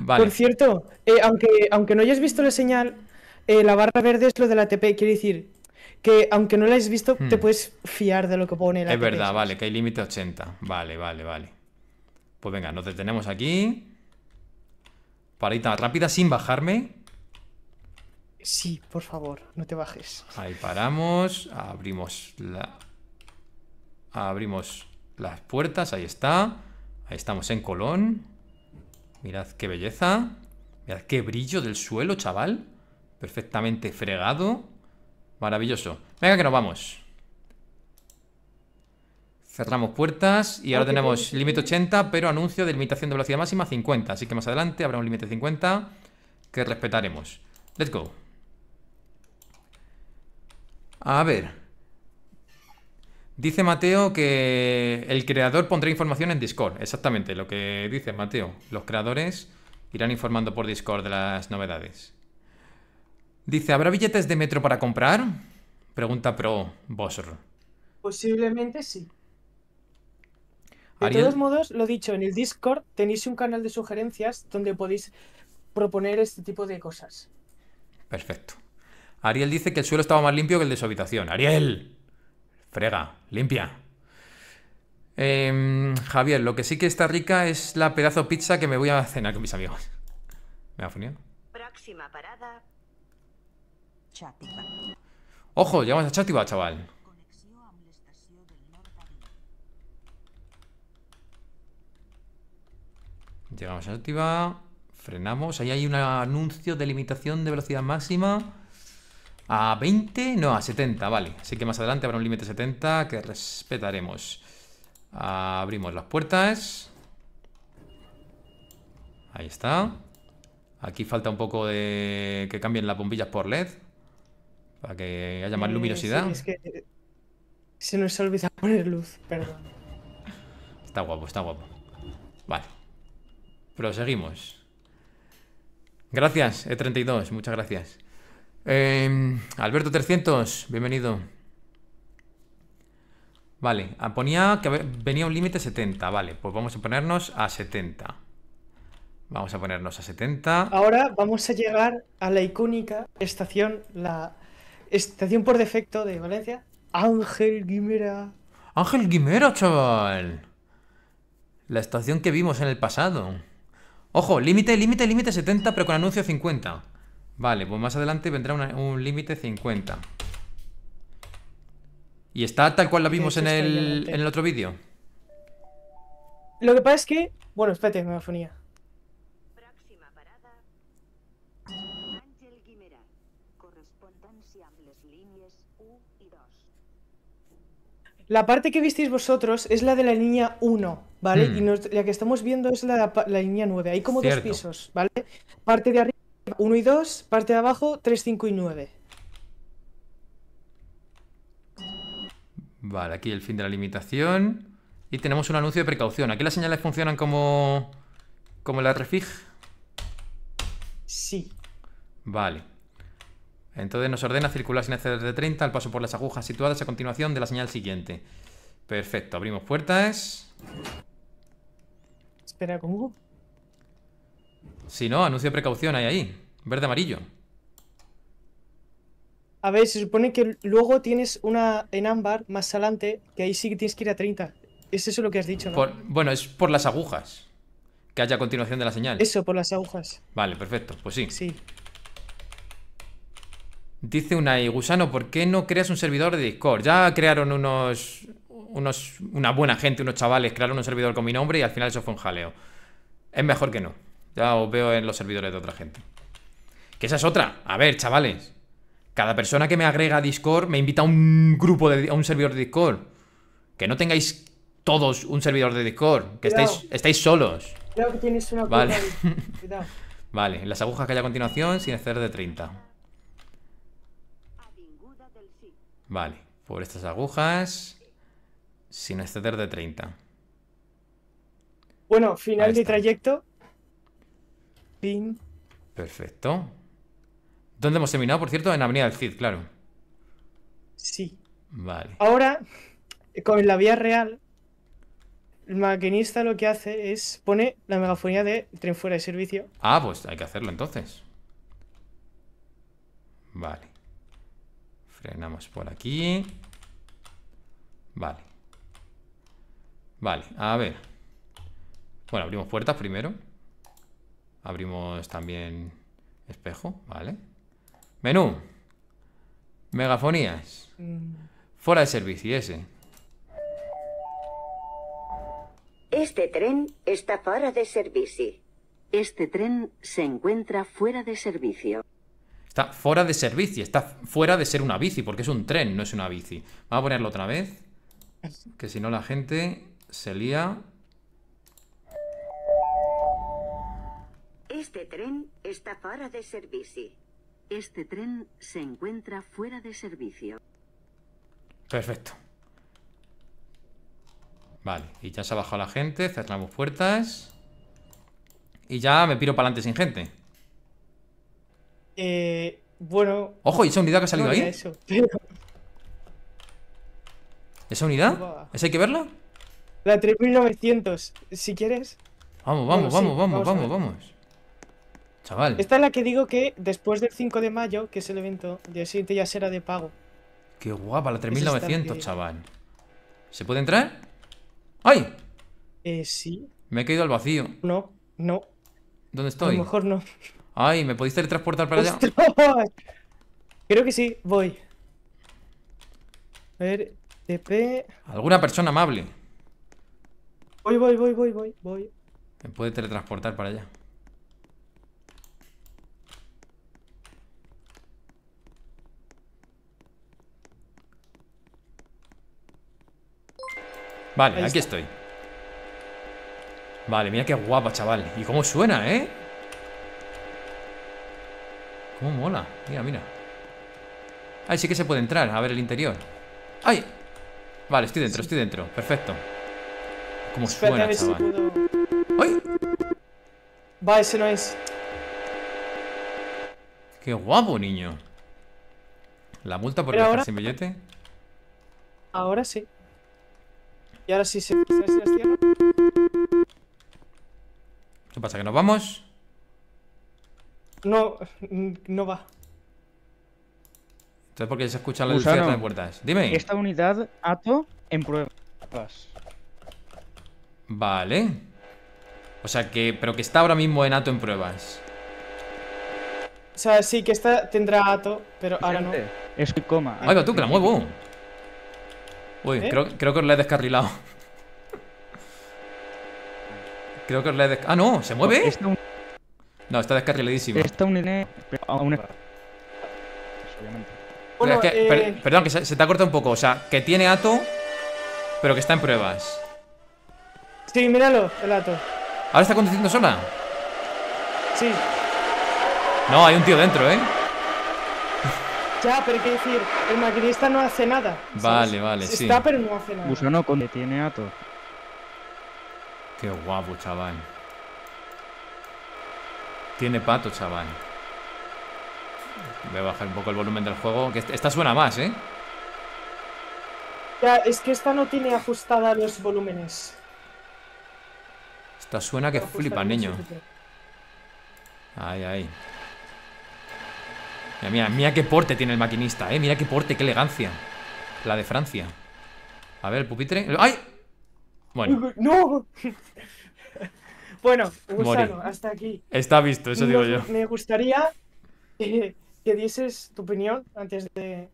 Por cierto, eh, aunque, aunque no hayas visto la señal, eh, la barra verde es lo de la TP. Quiere decir que aunque no la hayas visto, te hmm. puedes fiar de lo que pone la ATP. Es verdad, vale, que hay límite 80. Vale, vale, vale. Pues venga, nos detenemos aquí. Parita rápida sin bajarme. Sí, por favor, no te bajes. Ahí paramos, abrimos la... Abrimos las puertas, ahí está. Ahí estamos en Colón. Mirad qué belleza. Mirad qué brillo del suelo, chaval. Perfectamente fregado. Maravilloso. Venga que nos vamos. Cerramos puertas y ahora tenemos límite 80, pero anuncio de limitación de velocidad máxima 50. Así que más adelante habrá un límite de 50 que respetaremos. Let's go. A ver. Dice Mateo que el creador pondrá información en Discord. Exactamente, lo que dice Mateo. Los creadores irán informando por Discord de las novedades. Dice, ¿habrá billetes de metro para comprar? Pregunta pro vos Posiblemente sí. De todos modos, lo dicho, en el Discord tenéis un canal de sugerencias donde podéis proponer este tipo de cosas. Perfecto. Ariel dice que el suelo estaba más limpio que el de su habitación. ¡Ariel! Frega, limpia. Em, Javier, lo que sí que está rica es la pedazo pizza que me voy a cenar con mis amigos. ¿Me ha a Próxima parada. Ojo, llegamos a Chatiba, chaval. Llegamos a Chatiba. Frenamos. Ahí hay un anuncio de limitación de velocidad máxima. A 20, no, a 70, vale. Así que más adelante habrá un límite 70 que respetaremos. Abrimos las puertas. Ahí está. Aquí falta un poco de que cambien las bombillas por LED. Para que haya más eh, luminosidad. es que eh, se nos olvida poner luz, perdón. Está guapo, está guapo. Vale. Proseguimos. Gracias, E32, muchas gracias. Em, Alberto 300, bienvenido. Vale, ah, ponía que venía un límite 70, vale, pues vamos a ponernos a 70. Vamos a ponernos a 70. Ahora vamos a llegar a la icónica estación, la estación por defecto de Valencia, Ángel Guimera. Ángel Guimera, chaval. La estación que vimos en el pasado. Ojo, límite, límite, límite 70, pero con anuncio 50. Vale, pues más adelante vendrá un límite 50. ¿Y está tal cual la vimos en el, en el, otro vídeo? Lo que pasa es que... Bueno, espérate, megafonía. La parte que visteis vosotros es la de la línea 1, ¿vale? Hmm. Y la que estamos viendo es la, la línea 9. Hay como dos pisos, ¿vale? Parte de arriba 1 y 2, parte de abajo, 3, 5 y 9. Vale, aquí el fin de la limitación. Y tenemos un anuncio de precaución. ¿Aquí las señales funcionan como, como la refig? Sí. Vale. Entonces nos ordena circular sin exceder de 30 al paso por las agujas situadas a continuación de la señal siguiente. Perfecto, abrimos puertas. Espera, ¿cómo? Si no, anuncio precaución hay ahí. Verde amarillo. A ver, se supone que luego tienes una en ámbar más adelante, que ahí sí que tienes que ir a 30. Es eso lo que has dicho, bueno, es por las agujas. Que haya continuación de la señal. Eso, por las agujas. Vale, perfecto. Pues sí. Sí. Dice una Gusano, ¿por qué no creas un servidor de Discord? Ya crearon unos. unos. una buena gente, unos chavales, crearon un servidor con mi nombre y al final eso fue un jaleo. Es mejor que no. Ya os veo en los servidores de otra gente. Que esa es otra. A ver, chavales. Cada persona que me agrega a Discord me invita a un grupo de a un servidor de Discord. Que no tengáis todos un servidor de Discord, que estáis, estáis solos. Creo que una Vale. *laughs* vale, las agujas que hay a continuación sin hacer de 30. Vale, por estas agujas sin exceder de 30. Bueno, final de trayecto. Perfecto. ¿Dónde hemos terminado, por cierto? En Avenida del Cid, claro. Sí. Vale. Ahora, con la vía real, el maquinista lo que hace es pone la megafonía de tren fuera de servicio. Ah, pues hay que hacerlo entonces. Vale. Frenamos por aquí. Vale. Vale, a ver. Bueno, abrimos puertas primero. Abrimos también espejo, ¿vale? Menú. Megafonías. Mm. Fuera de servicio, ese. Este tren está fuera de servicio. Este tren se encuentra fuera de servicio. Está fuera de servicio, está fuera de ser una bici, porque es un tren, no es una bici. Vamos a ponerlo otra vez, que si no la gente se lía. Este tren está fuera de servicio. Este tren se encuentra fuera de servicio. Perfecto. Vale, y ya se ha bajado la gente, cerramos puertas. Y ya me piro para adelante sin gente. Eh, bueno. Ojo, ¿y esa unidad que ha salido ahí? *laughs* ¿Esa unidad? ¿Esa hay que verla? La 3900, si quieres. Vamos, vamos, vamos, vamos, vamos, vamos. Chaval. Esta es la que digo que después del 5 de mayo, que es el evento, de siguiente ya será de pago. Qué guapa, la 3900, chaval. ¿Se puede entrar? ¡Ay! Eh, sí. Me he caído al vacío. No, no. ¿Dónde estoy? A lo mejor no. Ay, ¿me podéis teletransportar para allá? Creo que sí, voy. A ver, TP. Alguna persona amable. Voy, voy, voy, voy, voy, voy. Me puede teletransportar para allá. Vale, aquí estoy. Vale, mira qué guapa, chaval. ¿Y cómo suena, eh? ¿Cómo mola? Mira, mira. Ahí sí que se puede entrar. A ver el interior. ¡Ay! Vale, estoy dentro, estoy dentro. Perfecto. ¿Cómo suena, chaval? ¡Ay! Va, ese no es. Qué guapo, niño. La multa por dejar sin billete. Ahora sí. Y ahora sí se... ¿Qué pasa? ¿Que nos vamos? No, mm, no va. Entonces, qué se escucha la la luz de puertas? Dime. Esta unidad ato en pruebas. Vale. O sea que, pero que está ahora mismo en ato en pruebas. O sea, sí que esta tendrá ato, pero ahora no. Es coma. Ay, tú que la muevo. Uy, ¿Eh? creo, que os la he descarrilado. Creo que os la he descarrilado. ¡Ah, no! ¿Se mueve? Oh, no, está descarriladísimo. Está un Un... Bueno, eh, perdón, que se, se, te ha cortado un poco. O sea, que tiene ato, pero que está en pruebas. Sí, míralo, el ato. ¿Ahora está conduciendo sola? Sí. No, hay un tío dentro, ¿eh? Ya, pero hay que decir, el maquinista no hace nada. Vale, vale, sí. Está, pero no hace nada. Gusano con... tiene ato. Qué guapo, chaval. Tiene pato, chaval. Voy a bajar un poco el volumen del juego. Que esta suena más, ¿eh? Ya, es que esta no tiene ajustada los volúmenes. Esta suena que flipa, niño. Ay, ay. Mira, mira, qué porte tiene el maquinista, eh. Mira qué porte, qué elegancia. La de Francia. A ver, el pupitre. ¡Ay! Bueno. ¡No! *laughs* bueno, gusano, hasta aquí. Está visto, eso digo yo. Me gustaría que, dices dieses tu opinión antes de.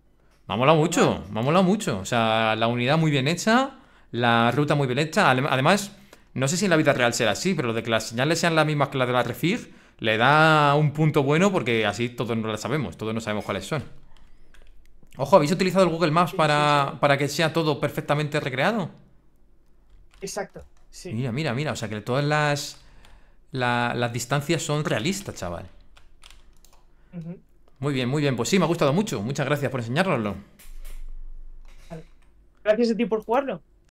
Me ha molado mucho, me ha molado mucho. O sea, la unidad muy bien hecha, la ruta muy bien hecha. Además, no sé si en la vida real será así, pero lo de que las señales sean las mismas que las de la Refig le da un punto bueno porque así todos no lo sabemos, todos no sabemos cuáles son. Ojo, ¿habéis utilizado el Google Maps para, que sea todo perfectamente recreado? Exacto, sí. Mira, mira, mira, o sea que todas las, las distancias son realistas, chaval. Muy bien, muy bien, pues sí, me ha gustado mucho. Muchas gracias por enseñárnoslo. Gracias a ti por jugarlo.